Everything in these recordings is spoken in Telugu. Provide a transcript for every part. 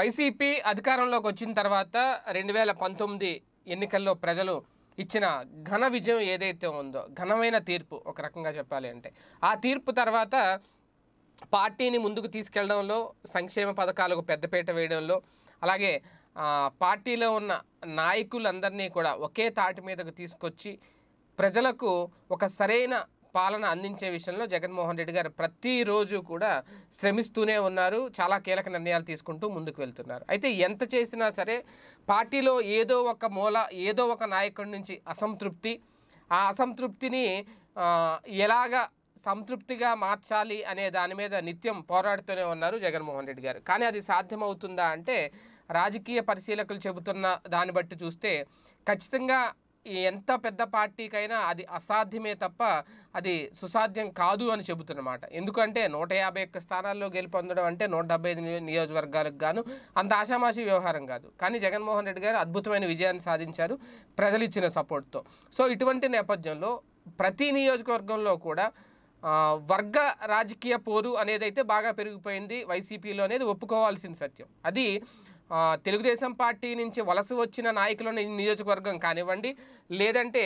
వైసీపీ అధికారంలోకి వచ్చిన తర్వాత రెండు వేల పంతొమ్మిది ఎన్నికల్లో ప్రజలు ఇచ్చిన ఘన విజయం ఏదైతే ఉందో ఘనమైన తీర్పు ఒక రకంగా చెప్పాలి అంటే ఆ తీర్పు తర్వాత పార్టీని ముందుకు తీసుకెళ్లడంలో సంక్షేమ పథకాలకు పెద్దపీట వేయడంలో అలాగే పార్టీలో ఉన్న నాయకులందరినీ కూడా ఒకే తాటి మీదకు తీసుకొచ్చి ప్రజలకు ఒక సరైన పాలన అందించే విషయంలో జగన్మోహన్ రెడ్డి గారు ప్రతిరోజు కూడా శ్రమిస్తూనే ఉన్నారు చాలా కీలక నిర్ణయాలు తీసుకుంటూ ముందుకు వెళ్తున్నారు అయితే ఎంత చేసినా సరే పార్టీలో ఏదో ఒక మూల ఏదో ఒక నాయకుడి నుంచి అసంతృప్తి ఆ అసంతృప్తిని ఎలాగ సంతృప్తిగా మార్చాలి అనే దాని మీద నిత్యం పోరాడుతూనే ఉన్నారు జగన్మోహన్ రెడ్డి గారు కానీ అది సాధ్యమవుతుందా అంటే రాజకీయ పరిశీలకులు చెబుతున్న దాన్ని బట్టి చూస్తే ఖచ్చితంగా ఎంత పెద్ద పార్టీకైనా అది అసాధ్యమే తప్ప అది సుసాధ్యం కాదు అని చెబుతున్నమాట ఎందుకంటే నూట యాభై ఒక్క స్థానాల్లో గెలుపొందడం అంటే నూట డెబ్బై ఐదు నియోజకవర్గాలకు గాను అంత ఆషామాషి వ్యవహారం కాదు కానీ జగన్మోహన్ రెడ్డి గారు అద్భుతమైన విజయాన్ని సాధించారు ప్రజలు ఇచ్చిన సపోర్ట్తో సో ఇటువంటి నేపథ్యంలో ప్రతి నియోజకవర్గంలో కూడా వర్గ రాజకీయ పోరు అనేది అయితే బాగా పెరిగిపోయింది వైసీపీలో అనేది ఒప్పుకోవాల్సిన సత్యం అది తెలుగుదేశం పార్టీ నుంచి వలస వచ్చిన నాయకులను నియోజకవర్గం కానివ్వండి లేదంటే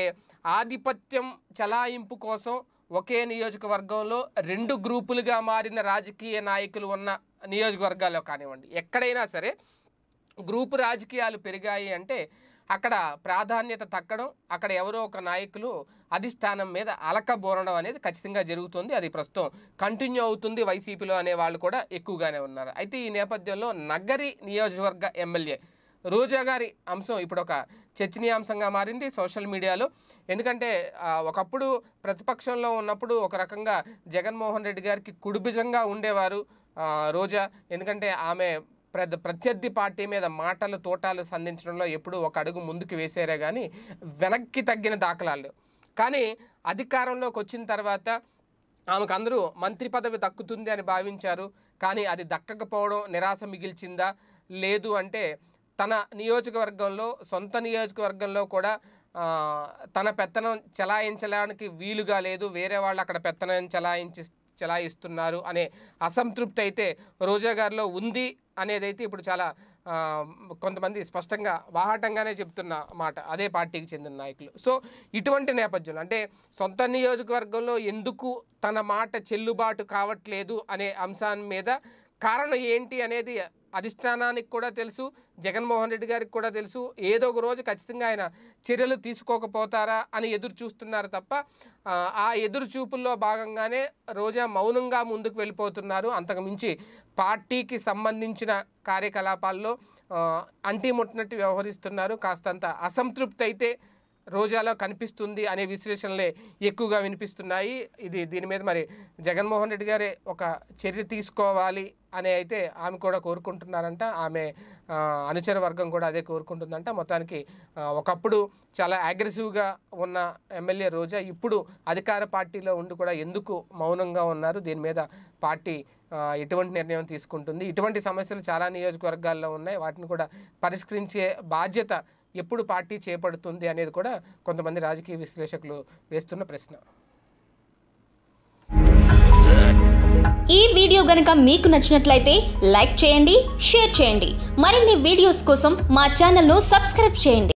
ఆధిపత్యం చలాయింపు కోసం ఒకే నియోజకవర్గంలో రెండు గ్రూపులుగా మారిన రాజకీయ నాయకులు ఉన్న నియోజకవర్గాల్లో కానివ్వండి ఎక్కడైనా సరే గ్రూపు రాజకీయాలు పెరిగాయి అంటే అక్కడ ప్రాధాన్యత తక్కడం అక్కడ ఎవరో ఒక నాయకులు అధిష్టానం మీద అలకబోరడం అనేది ఖచ్చితంగా జరుగుతుంది అది ప్రస్తుతం కంటిన్యూ అవుతుంది వైసీపీలో అనే వాళ్ళు కూడా ఎక్కువగానే ఉన్నారు అయితే ఈ నేపథ్యంలో నగరి నియోజకవర్గ ఎమ్మెల్యే రోజా గారి అంశం ఇప్పుడు ఒక చర్చనీయాంశంగా మారింది సోషల్ మీడియాలో ఎందుకంటే ఒకప్పుడు ప్రతిపక్షంలో ఉన్నప్పుడు ఒక రకంగా జగన్మోహన్ రెడ్డి గారికి కుడిభుజంగా ఉండేవారు రోజా ఎందుకంటే ఆమె ప్రత్యర్థి పార్టీ మీద మాటలు తోటాలు సంధించడంలో ఎప్పుడూ ఒక అడుగు ముందుకు వేసారే కానీ వెనక్కి తగ్గిన దాఖలాలు కానీ అధికారంలోకి వచ్చిన తర్వాత ఆమెకు అందరూ మంత్రి పదవి దక్కుతుంది అని భావించారు కానీ అది దక్కకపోవడం నిరాశ మిగిల్చిందా లేదు అంటే తన నియోజకవర్గంలో సొంత నియోజకవర్గంలో కూడా తన పెత్తనం చెలాయించడానికి వీలుగా లేదు వేరే వాళ్ళు అక్కడ పెత్తనం చలాయించి చలాయిస్తున్నారు అనే అసంతృప్తి అయితే రోజాగారిలో ఉంది అనేదైతే ఇప్పుడు చాలా కొంతమంది స్పష్టంగా వాహాటంగానే చెప్తున్న మాట అదే పార్టీకి చెందిన నాయకులు సో ఇటువంటి నేపథ్యంలో అంటే సొంత నియోజకవర్గంలో ఎందుకు తన మాట చెల్లుబాటు కావట్లేదు అనే అంశాన్ని మీద కారణం ఏంటి అనేది అధిష్టానానికి కూడా తెలుసు జగన్మోహన్ రెడ్డి గారికి కూడా తెలుసు ఏదో ఒక రోజు ఖచ్చితంగా ఆయన చర్యలు తీసుకోకపోతారా అని ఎదురు చూస్తున్నారు తప్ప ఆ ఎదురు చూపుల్లో భాగంగానే రోజా మౌనంగా ముందుకు వెళ్ళిపోతున్నారు అంతకుమించి పార్టీకి సంబంధించిన కార్యకలాపాల్లో అంటిముట్టినట్టు వ్యవహరిస్తున్నారు కాస్తంత అసంతృప్తి అయితే రోజాలో కనిపిస్తుంది అనే విశ్లేషణలే ఎక్కువగా వినిపిస్తున్నాయి ఇది దీని మీద మరి జగన్మోహన్ రెడ్డి గారే ఒక చర్య తీసుకోవాలి అని అయితే ఆమె కూడా కోరుకుంటున్నారంట ఆమె అనుచర వర్గం కూడా అదే కోరుకుంటుందంట మొత్తానికి ఒకప్పుడు చాలా అగ్రెసివ్గా ఉన్న ఎమ్మెల్యే రోజా ఇప్పుడు అధికార పార్టీలో ఉండి కూడా ఎందుకు మౌనంగా ఉన్నారు దీని మీద పార్టీ ఎటువంటి నిర్ణయం తీసుకుంటుంది ఇటువంటి సమస్యలు చాలా నియోజకవర్గాల్లో ఉన్నాయి వాటిని కూడా పరిష్కరించే బాధ్యత ఎప్పుడు పార్టీ చేపడుతుంది అనేది కూడా కొంతమంది రాజకీయ విశ్లేషకులు వేస్తున్న ప్రశ్న ఈ వీడియో గనక మీకు నచ్చినట్లయితే లైక్ చేయండి షేర్ చేయండి మరిన్ని వీడియోస్ కోసం మా ఛానల్ను సబ్స్క్రైబ్ చేయండి